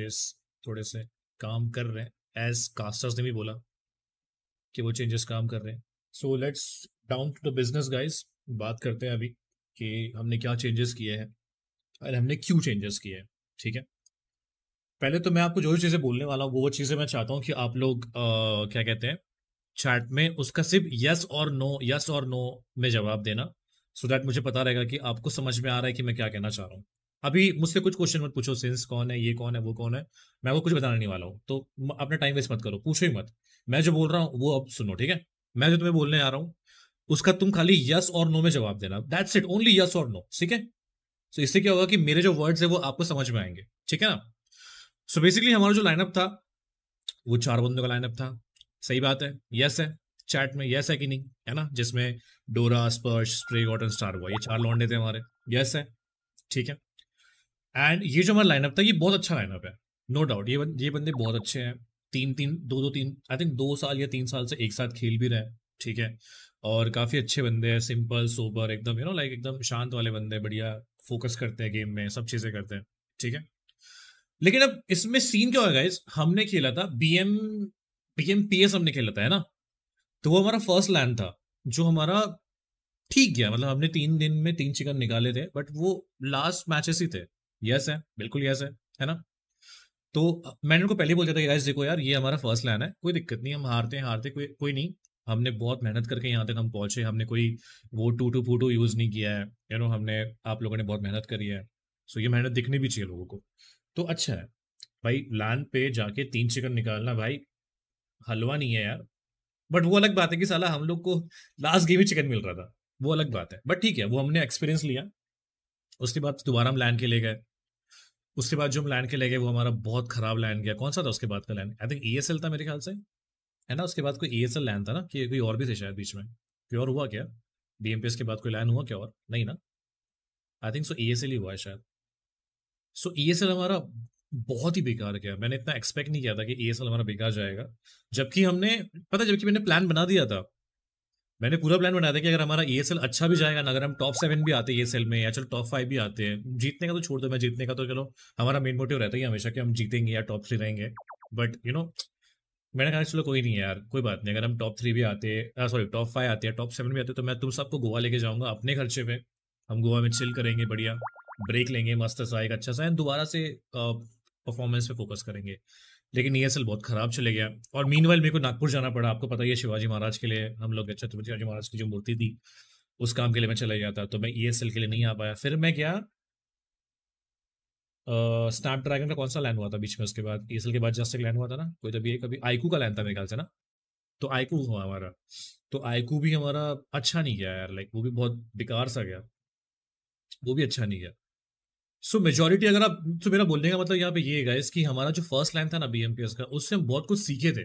Changes थोड़े से काम कर रहे हैं एज कास्टर्स ने भी बोला कि वो चेंजेस काम कर रहे हैं so let's down to the business guys बात करते हैं अभी कि हमने क्या चेंजेस किए हैं और हमने क्यों चेंजेस किए हैं ठीक है पहले तो मैं आपको जो भी चीज़ें बोलने वाला हूँ वो चीज़ें मैं चाहता हूँ कि आप लोग आ, क्या कहते हैं चैट में उसका सिर्फ यस और नो यस और नो में जवाब देना सो so दैट मुझे पता रहेगा कि आपको समझ में आ रहा है कि मैं क्या कहना चाह रहा हूँ अभी मुझसे कुछ क्वेश्चन मत पूछो सिंस कौन है ये कौन है वो कौन है मैं वो कुछ बताने नहीं वाला हूँ तो अपना टाइम वेस्ट मत करो पूछो ही मत मैं जो बोल रहा हूँ वो अब सुनो ठीक है मैं जो तुम्हें बोलने आ रहा हूँ उसका तुम खाली यस और नो में जवाब देना दैट्स इट ओनली यस और नो ठीक है सो इससे क्या होगा कि मेरे जो वर्ड्स है वो आपको समझ में आएंगे ठीक है ना सो बेसिकली हमारा जो लाइनअप था वो चार बंदों का लाइनअप था सही बात है यस है चैट में यस है कि नहीं है ना जिसमें डोरा स्पर्श स्प्रे गॉटन स्टार हुआ ये चार लौंडे थे हमारे यस है ठीक है एंड ये जो हमारा लाइनअप था ये बहुत अच्छा लाइनअप है नो no डाउट ये बन, ये बंदे बहुत अच्छे हैं तीन तीन दो दो तीन आई थिंक दो साल या तीन साल से एक साथ खेल भी रहे हैं ठीक है और काफ़ी अच्छे बंदे हैं सिंपल सोबर एकदम यू नो लाइक एकदम शांत वाले बंदे बढ़िया फोकस करते हैं गेम में सब चीज़ें करते हैं ठीक है लेकिन अब इसमें सीन क्या होगा इस हमने खेला था B M B M P S हमने खेला था है ना तो वो हमारा फर्स्ट लैंड था जो हमारा ठीक गया मतलब हमने तीन दिन में तीन चिकन निकाले थे बट वो लास्ट मैचेस ही थे यस है बिल्कुल यस है है ना तो मैंने उनको पहले बोल दिया था यस देखो यार ये हमारा फर्स्ट लाइन है कोई दिक्कत नहीं हम हारते हैं हारते कोई कोई नहीं हमने बहुत मेहनत करके यहाँ तक हम पहुंचे हमने कोई वो टू टू फूटू यूज़ नहीं किया है यू नो हमने आप लोगों ने बहुत मेहनत करी है सो ये मेहनत दिखनी भी चाहिए लोगों को तो अच्छा है भाई लैंड पे जाके तीन चिकन निकालना भाई हलवा नहीं है यार बट वो अलग बात है कि साला हम लोग को लास्ट गेम ही चिकन मिल रहा था वो अलग बात है बट ठीक है वो हमने एक्सपीरियंस लिया उसके बाद दोबारा हम लैंड के ले गए उसके बाद जो हम लैंड के ले गए वो हमारा बहुत खराब लैंड गया कौन सा था उसके बाद का land I think E S L था मेरे ख्याल से है ना उसके बाद कोई ई एस एल लैंड था ना कि कोई और भी थे शायद बीच में कोई और हुआ क्या एम पी एस के बाद कोई लैंड हुआ क्या और नहीं ना I think so E S L ही हुआ है शायद सो ई एस एल हमारा बहुत ही बेकार गया मैंने इतना एक्सपेक्ट नहीं किया था कि ई एस एल हमारा बेकार जाएगा जबकि हमने पता जबकि मैंने प्लान बना दिया था मैंने पूरा प्लान बनाया था कि अगर हमारा ई एस एल अच्छा भी जाएगा ना अगर हम टॉप सेवन भी आते हैं ई एस एल में या चलो टॉप फाइव भी आते हैं जीतने का तो छोड़ दो मैं जीतने का तो चलो हमारा मेन मोटिव रहता है हमेशा कि हम जीतेंगे या टॉप थ्री रहेंगे बट यू नो मैंने कहा चलो कोई नहीं है यार कोई बात नहीं अगर हम टॉप थ्री भी आते सॉरी टॉप फाइव आते हैं टॉप सेवन भी आते तो मैं तुम सबको गोवा लेके जाऊंगा अपने खर्चे पे हम गोवा में चिल करेंगे बढ़िया ब्रेक लेंगे मस्त सा एक अच्छा सा एंड दोबारा से परफॉर्मेंस पे फोकस करेंगे लेकिन ई e बहुत खराब चले गया और मीन मेरे को नागपुर जाना पड़ा आपको पता ही है शिवाजी महाराज के लिए हम लोग छत्रपति शिवाजी महाराज की जो मूर्ति थी उस काम के लिए मैं चला गया था तो मैं ई e के लिए नहीं आ पाया फिर मैं क्या ड्रैगन का कौन सा लैंड हुआ था बीच में उसके बाद ई e के बाद जस्ट लैंड हुआ था ना कोई तभी तो कभी आईकू का लैंड था मेरे ख्याल से ना तो आईकू हुआ हमारा तो आईकू भी हमारा अच्छा नहीं गया यार लाइक वो भी बहुत बेकार सा गया वो भी अच्छा नहीं गया सो मेजोरिटी अगर आप तो मेरा बोलने का मतलब यहाँ पे ये गाइस कि हमारा जो फर्स्ट लाइन था ना बी का उससे हम बहुत कुछ सीखे थे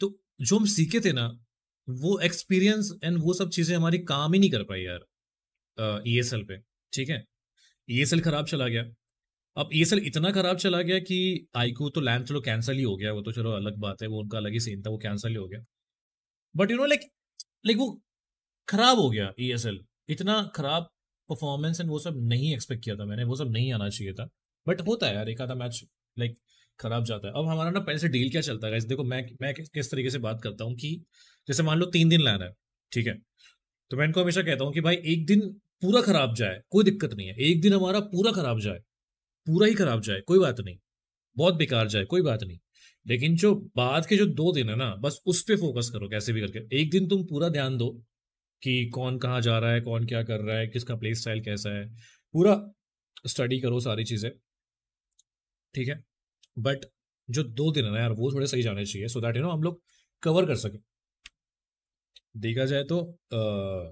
तो जो हम सीखे थे ना वो एक्सपीरियंस एंड वो सब चीज़ें हमारी काम ही नहीं कर पाई यार ई एस एल पे ठीक है ई एस एल खराब चला गया अब ई एस एल इतना खराब चला गया कि आईकू तो लैंड चलो कैंसिल ही हो गया वो तो चलो अलग बात है वो उनका अलग ही सीन था वो कैंसिल ही हो गया but you know like like वो खराब हो गया ई एस एल इतना खराब परफॉर्मेंस एंड वो सब नहीं एक्सपेक्ट किया था मैंने वो सब नहीं आना चाहिए था बट होता है यार एक आधा मैच लाइक खराब जाता है अब हमारा ना पहले से डील क्या चलता है देखो मैं मैं किस तरीके से बात करता हूँ कि जैसे मान लो तीन दिन लाना है ठीक है तो मैं इनको हमेशा कहता हूँ कि भाई एक दिन पूरा खराब जाए कोई दिक्कत नहीं है एक दिन हमारा पूरा खराब जाए पूरा ही खराब जाए कोई बात नहीं बहुत बेकार जाए कोई बात नहीं लेकिन जो बाद के जो दो दिन है ना बस उस पर फोकस करो कैसे भी करके एक दिन तुम पूरा ध्यान दो कि कौन कहाँ जा रहा है कौन क्या कर रहा है किसका प्ले स्टाइल कैसा है पूरा स्टडी करो सारी चीज़ें ठीक है बट जो दो दिन है ना यार वो थोड़े सही जाने चाहिए सो दैट यू नो हम लोग कवर कर सकें देखा जाए तो आ,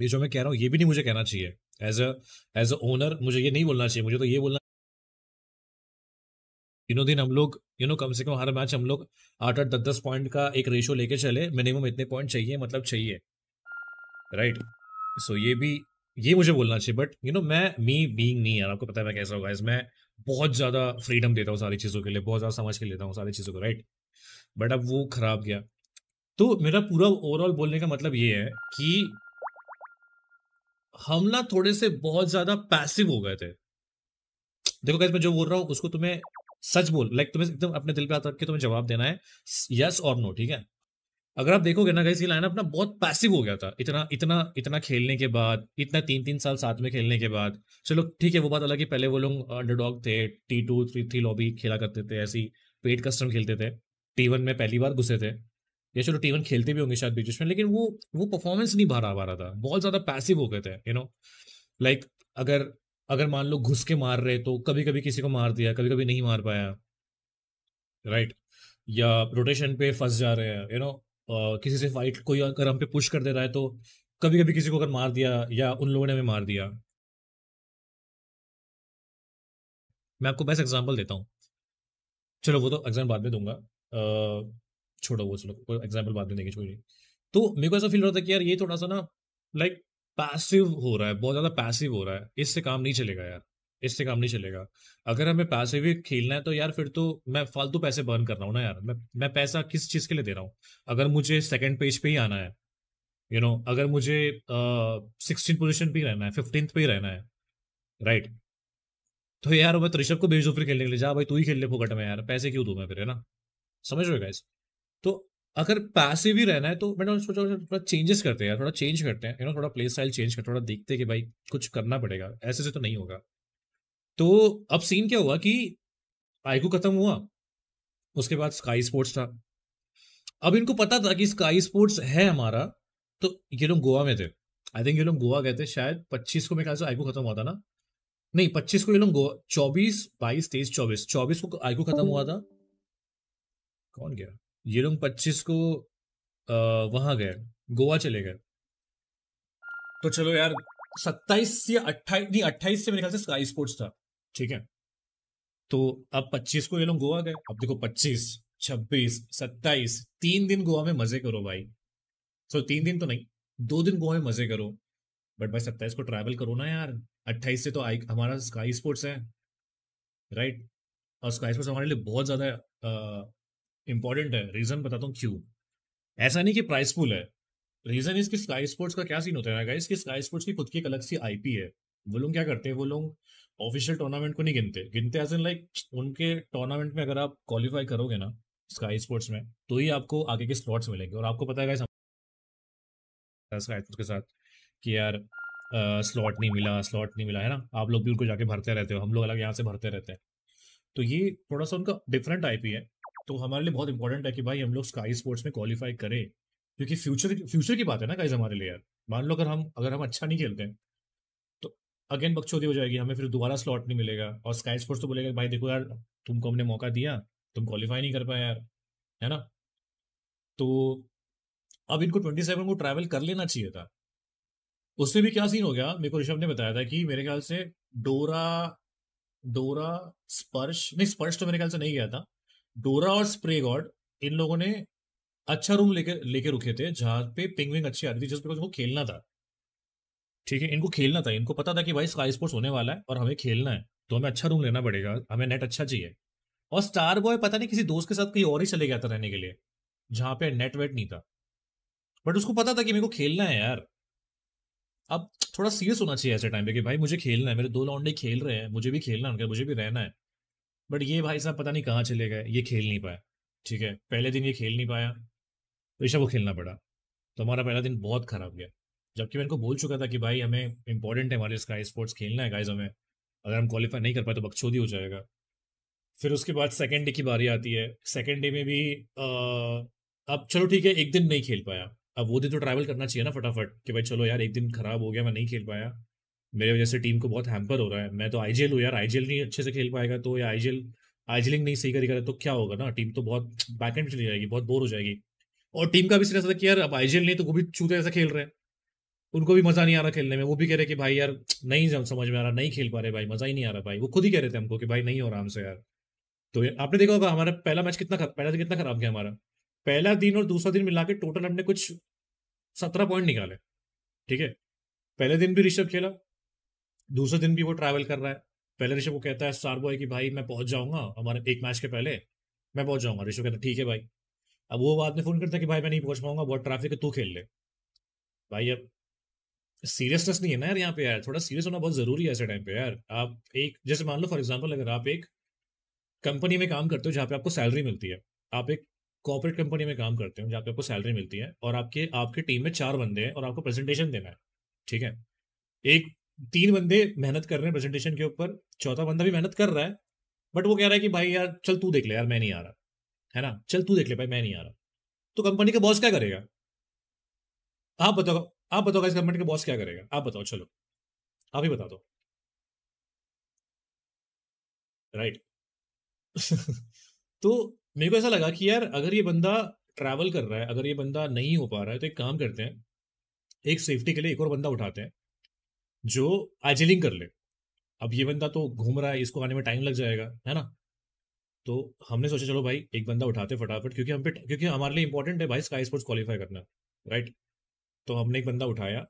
ये जो मैं कह रहा हूँ ये भी नहीं मुझे कहना चाहिए as a as a owner मुझे ये नहीं बोलना चाहिए मुझे तो ये बोलना तीनों दिन हम लोग यू नो कम से कम हर मैच हम लोग आठ आठ दस दस पॉइंट का एक रेशो लेके चले मिनिमम इतने पॉइंट चाहिए मतलब चाहिए राइट right. सो so, ये भी ये मुझे बोलना चाहिए बट यू नो मैं मी बींग नहीं यार आपको पता है मैं कैसा होगा मैं बहुत ज़्यादा फ्रीडम देता हूँ सारी चीज़ों के लिए बहुत ज़्यादा समझ के लेता हूँ सारी चीज़ों को राइट बट अब वो खराब गया तो मेरा पूरा ओवरऑल बोलने का मतलब ये है कि हमला थोड़े से बहुत ज़्यादा पैसिव हो गए थे देखो कैसे मैं जो बोल रहा हूँ उसको तुम्हें सच बोल लाइक तुम्हें एकदम अपने दिल पे आता रख तुम्हें जवाब देना है यस और नो ठीक है अगर आप देखोगे ना कहीं लाइन अपना बहुत पैसिव हो गया था इतना इतना इतना खेलने के बाद इतना तीन तीन साल साथ में खेलने के बाद चलो ठीक है वो बात अलग है पहले वो लोग अंडरडॉग थे T two three three lobby खेला करते थे ऐसी पेड कस्टम खेलते थे टी वन में पहली बार घुसे थे या चलो टी वन खेलते भी होंगे शायद बीच में लेकिन वो वो परफॉर्मेंस नहीं भरा पा रहा था बहुत ज़्यादा पैसिव हो गए थे यू नो लाइक अगर अगर मान लो घुस के मार रहे तो कभी कभी किसी को मार दिया कभी कभी नहीं मार पाया राइट right? या रोटेशन पे फंस जा रहे हैं यू नो किसी से फाइट कोई अगर हम पे पुश कर दे रहा है तो कभी कभी किसी को अगर मार दिया या उन लोगों ने हमें मार दिया मैं आपको बेस्ट एग्जाम्पल देता हूँ चलो वो तो एग्जाम बाद में दूंगा छोड़ो वो चलो एग्जाम्पल बाद में देंगे छोड़िए तो मेरे को ऐसा फील होता है कि यार ये थोड़ा सा ना लाइक पैसिव हो रहा है बहुत ज्यादा पैसिव हो रहा है इससे काम नहीं चलेगा यार इससे काम नहीं चलेगा अगर हमें पैसे भी खेलना है तो यार फिर तो मैं फालतू पैसे बर्न कर रहा हूँ ना यार मैं मैं पैसा किस चीज़ के लिए दे रहा हूँ अगर मुझे सेकंड पेज पे ही आना है यू you नो know, अगर मुझे सिक्सटीन पोजिशन पे ही रहना है फिफ्टींथ पे ही रहना है राइट तो यार मैं ऋषभ को भेज फिर खेलने के लिए जा भाई तू ही खेल ले फोकट में यार पैसे क्यों दूँ मैं फिर है ना समझ रहे गाइस तो अगर पैसिव ही रहना है तो मैंने सोचा थोड़ा चेंजेस करते हैं थोड़ा चेंज करते हैं यू नो थोड़ा प्ले स्टाइल चेंज करते थोड़ा देखते कि भाई कुछ करना पड़ेगा ऐसे से तो नहीं होगा तो अब सीन क्या हुआ कि आईकू खत्म हुआ उसके बाद स्काई स्पोर्ट्स था अब इनको पता था कि स्काई स्पोर्ट्स है हमारा तो ये लोग गोवा में थे आई थिंक ये लोग गोवा गए थे शायद पच्चीस को मेरे ख्याल से आईकू खत्म हुआ था ना नहीं पच्चीस को ये लोग गोवा चौबीस बाईस तेईस चौबीस चौबीस को आईकू खत्म हुआ था कौन गया ये लोग पच्चीस को वहां गए गोवा चले गए तो चलो यार सत्ताईस या अट्ठाईस नहीं अट्ठाईस से मेरे ख्याल से स्काई स्पोर्ट्स था ठीक है तो अब पच्चीस को ये लोग गोवा गए अब देखो पच्चीस छब्बीस सत्ताईस तीन दिन गोवा में मजे करो भाई सो तो so, तीन दिन तो नहीं दो दिन गोवा में मजे करो बट भाई सत्ताईस को ट्रैवल करो ना यार अट्ठाईस से तो आई हमारा स्काई स्पोर्ट्स है राइट और स्काई स्पोर्ट्स हमारे लिए बहुत ज़्यादा इंपॉर्टेंट है रीजन बताता हूँ क्यों ऐसा नहीं कि प्राइस पूल है रीजन इसकी स्काई स्पोर्ट्स का क्या सीन होता है गाइस कि स्काई स्पोर्ट्स की खुद की एक अलग सी आईपी है वो लोग क्या करते हैं वो लोग ऑफिशियल टूर्नामेंट को नहीं गिनते गिनते एज इन लाइक उनके टूर्नामेंट में अगर आप क्वालिफाई करोगे ना स्काई स्पोर्ट्स में तो ही आपको आगे के स्लॉट्स मिलेंगे और आपको पता है स्काई स्पोर्ट्स के साथ कि यार स्लॉट नहीं मिला स्लॉट नहीं मिला है ना आप लोग भी उनको जाके भरते रहते हो हम लोग अलग यहाँ से भरते रहते हैं तो ये थोड़ा सा उनका डिफरेंट आई है तो हमारे लिए बहुत इंपॉर्टेंट है कि भाई हम लोग स्काई स्पोर्ट्स में क्वालिफाई करें क्योंकि फ्यूचर फ्यूचर की बात है ना गाइज हमारे लिए यार मान लो अगर हम अगर हम अच्छा नहीं खेलते हैं तो अगेन बक्चौती हो जाएगी हमें फिर दोबारा स्लॉट नहीं मिलेगा और स्काई स्पोर्ट्स तो बोलेगा भाई देखो यार तुमको हमने मौका दिया तुम क्वालिफाई नहीं कर पाए यार है ना तो अब इनको ट्वेंटी सेवन को ट्रैवल कर लेना चाहिए था उससे भी क्या सीन हो गया मेरे को ऋषभ ने बताया था कि मेरे ख्याल से डोरा डोरा स्पर्श नहीं स्पर्श तो मेरे ख्याल से नहीं गया था डोरा और स्प्रे गॉड इन लोगों ने अच्छा रूम लेके लेके रुके थे जहां पे पिंग विंग अच्छी आ रही थी जिस बिकॉज इनको खेलना था ठीक है इनको खेलना था इनको पता था कि भाई स्काई स्पोर्ट्स होने वाला है और हमें खेलना है तो हमें अच्छा रूम लेना पड़ेगा हमें नेट अच्छा चाहिए और स्टार बॉय पता नहीं किसी दोस्त के साथ कहीं और ही चले गया था रहने के लिए जहां पे नेट वेट नहीं था बट उसको पता था कि मेरे को खेलना है यार अब थोड़ा सीरियस होना चाहिए ऐसे टाइम पे कि भाई मुझे खेलना है मेरे दो लौंडे खेल रहे हैं मुझे भी खेलना है उनका मुझे भी रहना है बट ये भाई साहब पता नहीं कहाँ चले गए ये खेल नहीं पाया ठीक है पहले दिन ये खेल नहीं पाया तो ईशा को खेलना पड़ा तो हमारा पहला दिन बहुत खराब गया जबकि मैं इनको बोल चुका था कि भाई हमें इंपॉर्टेंट है हमारे स्काई स्पोर्ट्स खेलना है गाइज हमें अगर हम क्वालिफाई नहीं कर पाए तो बक्चोदी हो जाएगा फिर उसके बाद सेकेंड डे की बारी आती है सेकेंड डे में भी आ, अब चलो ठीक है एक दिन नहीं खेल पाया अब वो दिन तो ट्रैवल करना चाहिए ना फटाफट कि भाई चलो यार एक दिन खराब हो गया मैं नहीं खेल पाया मेरे वजह से टीम को बहुत हैम्पर हो रहा है मैं तो आई हूँ यार आई नहीं अच्छे से खेल पाएगा तो या आई आइजलिंग नहीं सही करेगा तो क्या होगा ना टीम तो बहुत बैक एंड चली जाएगी बहुत बोर हो जाएगी और टीम का भी सीरियस था कि यार अब आईजीएल नहीं तो वो भी चूते ऐसा खेल रहे हैं उनको भी मजा नहीं आ रहा खेलने में वो भी कह रहे कि भाई यार नहीं समझ में आ रहा नहीं खेल पा रहे भाई मजा ही नहीं आ रहा भाई वो खुद ही कह रहे थे हमको कि भाई नहीं हो रहा हमसे यार तो आपने देखा होगा हमारा पहला मैच कितना पहला दिन कितना खराब गया हमारा पहला दिन और दूसरा दिन मिला के टोटल हमने कुछ सत्रह पॉइंट निकाले ठीक है पहले दिन भी ऋषभ खेला दूसरे दिन भी वो ट्रैवल कर रहा है पहले ऋषभ को कहता है स्टार बॉय कि भाई मैं पहुंच जाऊंगा हमारे एक मैच के पहले मैं पहुंच जाऊंगा ऋषभ कहता ठीक है भाई अब वो बाद में फोन करता है कि भाई मैं नहीं पहुंच पाऊंगा बहुत ट्रैफिक है तू खेल ले भाई अब सीरियसनेस नहीं है ना यार यहाँ पे यार थोड़ा सीरियस होना बहुत जरूरी है ऐसे टाइम पे यार आप एक जैसे मान लो फॉर एग्जाम्पल अगर आप एक कंपनी में काम करते हो जहाँ पे आपको सैलरी मिलती है आप एक कॉर्पोरेट कंपनी में काम करते हो जहाँ पे आपको सैलरी मिलती है और आपके आपके टीम में चार बंदे हैं और आपको प्रेजेंटेशन देना है ठीक है एक तीन बंदे मेहनत कर रहे हैं प्रेजेंटेशन के ऊपर चौथा बंदा भी मेहनत कर रहा है बट वो कह रहा है कि भाई यार चल तू देख ले यार मैं नहीं आ रहा है ना चल तू देख ले भाई मैं नहीं आ रहा तो कंपनी का बॉस क्या करेगा आप बताओ आप बताओ इस कंपनी का बॉस क्या करेगा आप बताओ चलो आप ही बता दो राइट तो मेरे को ऐसा लगा कि यार अगर ये बंदा ट्रैवल कर रहा है अगर ये बंदा नहीं हो पा रहा है तो एक काम करते हैं एक सेफ्टी के लिए एक और बंदा उठाते हैं जो आइजलिंग कर ले अब ये बंदा तो घूम रहा है इसको आने में टाइम लग जाएगा है ना तो हमने सोचा चलो भाई एक बंदा उठाते फटाफट क्योंकि हम पे क्योंकि हमारे लिए इंपॉर्टेंट है भाई स्काई स्पोर्ट्स क्वालिफाई करना राइट तो हमने एक बंदा उठाया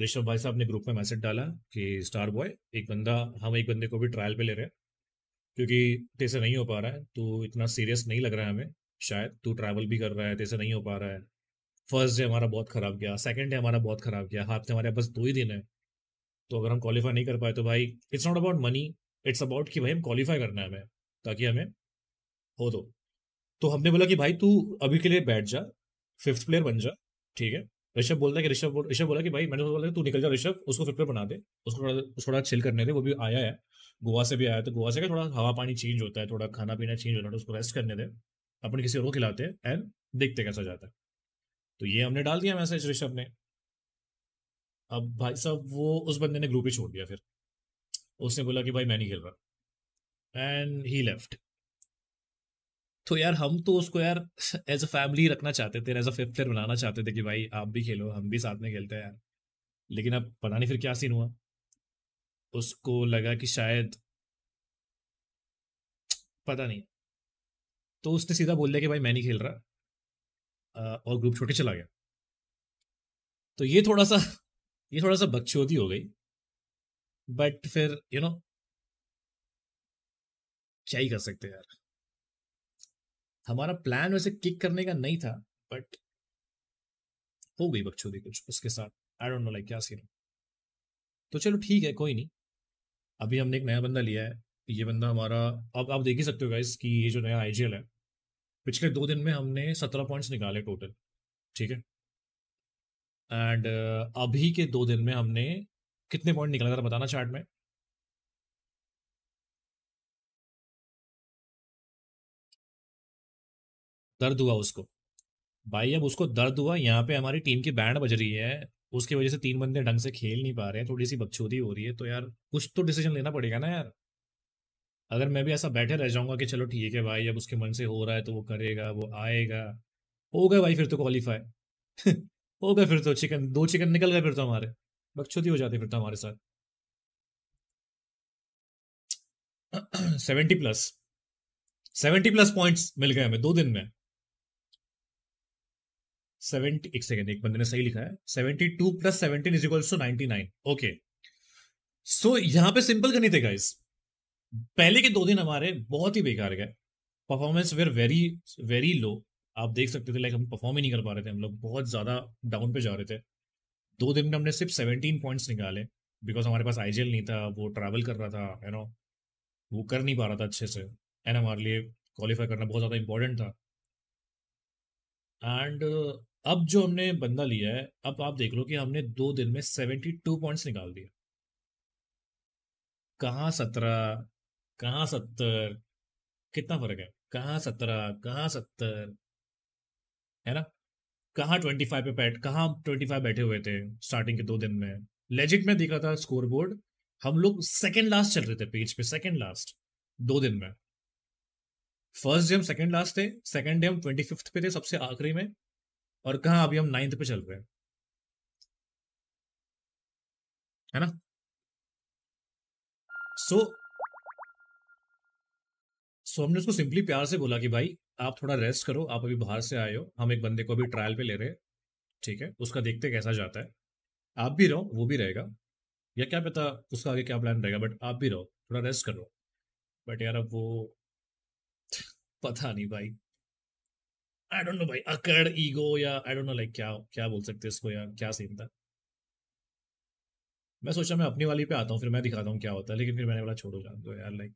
ऋषभ भाई साहब ने ग्रुप में मैसेज डाला कि स्टार बॉय एक बंदा हम एक बंदे को भी ट्रायल पे ले रहे हैं क्योंकि तेसे नहीं हो पा रहा है तो इतना सीरियस नहीं लग रहा है हमें शायद तू ट्रैवल भी कर रहा है तेसे नहीं हो पा रहा है फर्स्ट डे हमारा बहुत खराब गया सेकेंड डे हमारा बहुत खराब गया हाथ से हमारे बस दो ही दिन है तो अगर हम क्वालिफाई नहीं कर पाए तो भाई it's not about money it's about कि भाई हम क्वालिफाई करना है हमें ताकि हमें हो दो तो।, तो हमने बोला कि भाई तू अभी के लिए बैठ जा फिफ्थ प्लेयर बन जा ठीक है ऋषभ बोलता है कि ऋषभ ऋषभ बोला कि भाई मैंने बोला तू निकल जा ऋषभ उसको फिफ्थ प्लेयर बना दे उसको थोड़ा थोड़ा छिल करने दे वो भी आया है गोवा से भी आया तो गोवा से क्या थोड़ा हवा पानी चेंज होता है थोड़ा खाना पीना चेंज होता है उसको रेस्ट करने दे अपन किसी और को खिलाते हैं एंड देखते कैसा जाता है तो ये हमने डाल दिया मैसेज ऋषभ ने अब भाई साहब वो उस बंदे ने ग्रुप ही छोड़ दिया फिर उसने बोला कि भाई मैं नहीं खेल रहा एंड ही लेफ्ट तो यार हम तो उसको यार एज अ फैमिली रखना चाहते थे एज अ फिफ्थ प्लेयर बनाना चाहते थे कि भाई आप भी खेलो हम भी साथ में खेलते हैं यार लेकिन अब पता नहीं फिर क्या सीन हुआ उसको लगा कि शायद पता नहीं तो उसने सीधा बोल दिया कि भाई मैं नहीं खेल रहा और ग्रुप छोटे चला गया तो ये थोड़ा सा ये थोड़ा सा बकचोदी हो गई बट फिर यू नो क्या ही कर सकते यार हमारा प्लान वैसे किक करने का नहीं था बट हो गई बकचोदी कुछ उसके साथ आई डोंट नो लाइक क्या सीन तो चलो ठीक है कोई नहीं अभी हमने एक नया बंदा लिया है ये बंदा हमारा अब आप देख ही सकते हो गाइस कि ये जो नया आईजीएल है पिछले दो दिन में हमने सत्रह पॉइंट्स निकाले टोटल ठीक है एंड uh, अभी के दो दिन में हमने कितने पॉइंट निकला था बताना चार्ट में दर्द हुआ उसको भाई अब उसको दर्द हुआ यहाँ पे हमारी टीम की बैंड बज रही है उसकी वजह से तीन बंदे ढंग से खेल नहीं पा रहे हैं थोड़ी सी बकचोदी हो रही है तो यार कुछ तो डिसीजन लेना पड़ेगा ना यार अगर मैं भी ऐसा बैठे रह जाऊंगा कि चलो ठीक है भाई अब उसके मन से हो रहा है तो वो करेगा वो आएगा हो गए भाई फिर तो क्वालिफाई हो गए फिर तो चिकन दो चिकन निकल गए फिर तो हमारे बकचोदी हो जाती फिर तो हमारे साथ seventy plus seventy plus points मिल गए हमें दो दिन में सेवेंटी एक सेकेंड एक बंदे ने सही लिखा है seventy two plus seventeen is equal to ninety nine okay so यहां पे सिंपल करनी थे गाइस पहले के दो दिन हमारे बहुत ही बेकार गए performance very very very low आप देख सकते थे लाइक हम परफॉर्म ही नहीं कर पा रहे थे हम लोग बहुत ज़्यादा डाउन पे जा रहे थे दो दिन में हमने सिर्फ सेवनटीन पॉइंट्स निकाले बिकॉज हमारे पास आईजीएल नहीं था वो ट्रैवल कर रहा था यू नो वो कर नहीं पा रहा था अच्छे से एंड हमारे लिए क्वालिफाई करना बहुत ज़्यादा इंपॉर्टेंट था एंड uh, अब जो हमने बंदा लिया है अब आप देख लो कि हमने दो दिन में सेवेंटी टू पॉइंट्स निकाल दिए कहाँ सत्रह कहाँ सत्तर कितना फर्क है कहाँ सत्रह कहाँ सत्तर है ना कहाँ ट्वेंटी फाइव पे बैठ कहाँ ट्वेंटी फाइव बैठे हुए थे स्टार्टिंग के दो दिन में लेजिट में देखा था स्कोर बोर्ड हम लोग सेकेंड लास्ट चल रहे थे पेज पे सेकेंड लास्ट दो दिन में फर्स्ट डे हम सेकेंड लास्ट थे सेकेंड डे हम ट्वेंटी फिफ्थ पे थे सबसे आखिरी में और कहा अभी हम नाइन्थ पे चल रहे हैं है ना सो so, सो so हमने उसको सिंपली प्यार से बोला कि भाई आप थोड़ा रेस्ट करो आप अभी बाहर से आए हो हम एक बंदे को अभी ट्रायल पे ले रहे हैं ठीक है उसका देखते कैसा जाता है आप भी रहो वो भी रहेगा या क्या पता उसका आगे क्या प्लान रहेगा बट आप भी रहो थोड़ा रेस्ट करो बट यार अब वो पता नहीं भाई आई डोंट नो भाई अकड़ ईगो या आई डोंट नो लाइक क्या क्या बोल सकते इसको या क्या सीन था मैं सोचा मैं अपनी वाली पे आता हूँ फिर मैं दिखाता हूँ क्या होता है लेकिन फिर मैंने बोला छोड़ो जान दो यार लाइक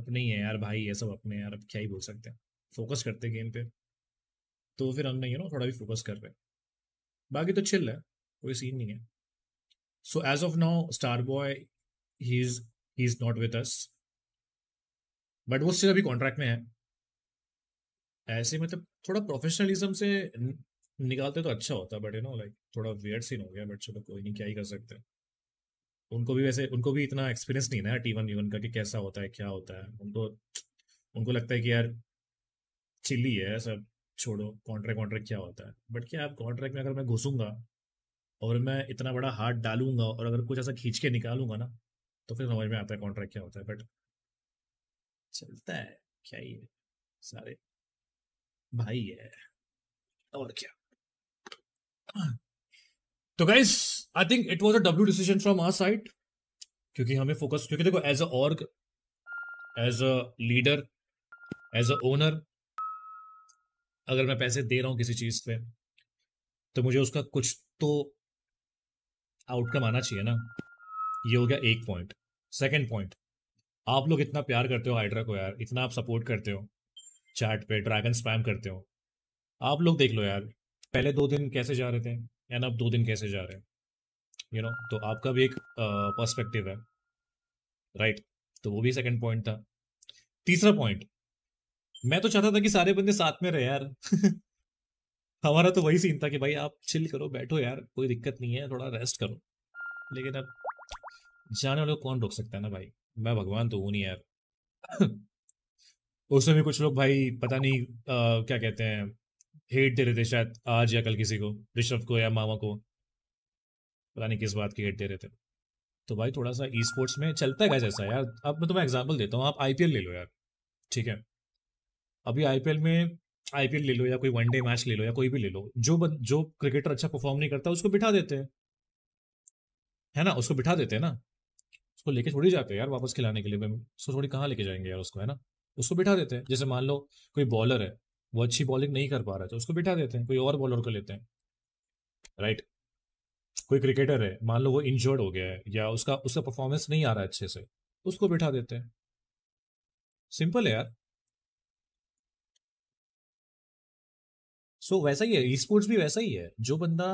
अपने ही है यार भाई ये सब अपने यार अब क्या ही बोल सकते हैं फोकस करते गेम पे तो फिर हम यू नो थोड़ा भी फोकस कर रहे बाकी तो चिल है कोई सीन नहीं है so as of now star boy he is he is not with us but वो स्टिल अभी कॉन्ट्रैक्ट में है ऐसे मतलब थोड़ा प्रोफेशनलिज्म से निकालते तो अच्छा होता बट यू नो लाइक थोड़ा वियर सीन हो गया बट चलो कोई नहीं क्या ही कर सकते उनको भी वैसे उनको भी इतना एक्सपीरियंस नहीं ना टी वन वन का कि कैसा होता है क्या होता है उनको उनको लगता है कि यार चिली है सब छोड़ो कॉन्ट्रैक्ट कॉन्ट्रैक्ट क्या होता है बट क्या आप कॉन्ट्रैक्ट में अगर मैं घुसूंगा और मैं इतना बड़ा हाथ डालूंगा और अगर कुछ ऐसा खींच के निकालूंगा ना तो फिर समझ में आता है कॉन्ट्रैक्ट क्या होता है बट चलता है क्या ही है सारे भाई है और क्या तो guys I think it was a W decision from our side क्योंकि हमें फोकस क्योंकि देखो as a org as a leader as a owner अगर मैं पैसे दे रहा हूं किसी चीज़ पे तो मुझे उसका कुछ तो आउटकम आना चाहिए ना ये हो गया एक पॉइंट सेकंड पॉइंट आप लोग इतना प्यार करते हो हाइड्रा को यार इतना आप सपोर्ट करते हो चैट पे ड्रैगन स्पैम करते हो आप लोग देख लो यार पहले दो दिन कैसे जा रहे थे एंड अब दो दिन कैसे जा रहे हैं यू नो तो आपका भी एक पर्सपेक्टिव है राइट right? तो वो भी सेकंड पॉइंट था तीसरा पॉइंट मैं तो चाहता था कि सारे बंदे साथ में रहे यार हमारा तो वही सीन था कि भाई आप चिल करो बैठो यार कोई दिक्कत नहीं है थोड़ा रेस्ट करो लेकिन अब जाने वाले को कौन रोक सकता है ना भाई मैं भगवान तो हूँ नहीं यार उसमें भी कुछ लोग भाई पता नहीं आ, क्या कहते हैं हेट दे रहे थे शायद आज या कल किसी को ऋषभ को या मामा को पता नहीं किस बात की हेट दे रहे थे तो भाई थोड़ा सा ई स्पोर्ट्स में चलता है जैसा यार अब मैं तुम्हें एग्जाम्पल देता हूँ आप आईपीएल ले लो यार ठीक है अभी आईपीएल में आईपीएल ले लो या कोई वनडे मैच ले लो या कोई भी ले लो जो जो क्रिकेटर अच्छा परफॉर्म नहीं करता उसको बिठा देते हैं है ना उसको बिठा देते हैं ना उसको लेके थोड़ी जाते हैं यार वापस खिलाने के लिए उसको थोड़ी कहाँ लेके जाएंगे यार उसको है ना उसको बिठा देते हैं जैसे मान लो कोई बॉलर है वो अच्छी बॉलिंग नहीं कर पा रहा है तो उसको बिठा देते हैं कोई और बॉलर को लेते हैं राइट कोई क्रिकेटर है मान लो वो इंजर्ड हो गया है या उसका उसका परफॉर्मेंस नहीं आ रहा है अच्छे से तो उसको बिठा देते हैं सिंपल है यार सो so, वैसा ही है ई स्पोर्ट्स भी वैसा ही है जो बंदा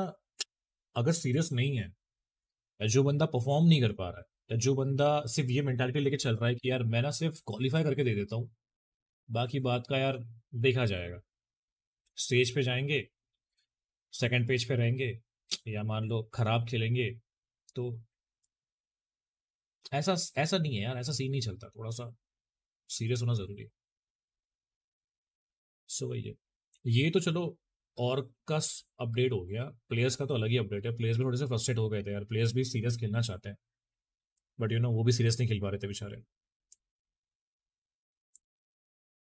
अगर सीरियस नहीं है या जो बंदा परफॉर्म नहीं कर पा रहा है या जो बंदा सिर्फ ये मैंटेलिटी लेके चल रहा है कि यार मैं ना सिर्फ क्वालिफाई करके दे देता हूँ बाकी बात का यार देखा जाएगा स्टेज पे जाएंगे सेकंड पेज पे रहेंगे या मान लो खराब खेलेंगे तो ऐसा ऐसा नहीं है यार ऐसा सीन नहीं चलता थोड़ा सा सीरियस होना जरूरी है सो so, वही ये तो चलो और कस अपडेट हो गया प्लेयर्स का तो अलग ही अपडेट है प्लेयर्स भी थोड़े से फ्रस्ट्रेट हो गए थे यार प्लेयर्स भी सीरियस खेलना चाहते हैं बट यू नो वो भी सीरियस नहीं खेल पा रहे थे बेचारे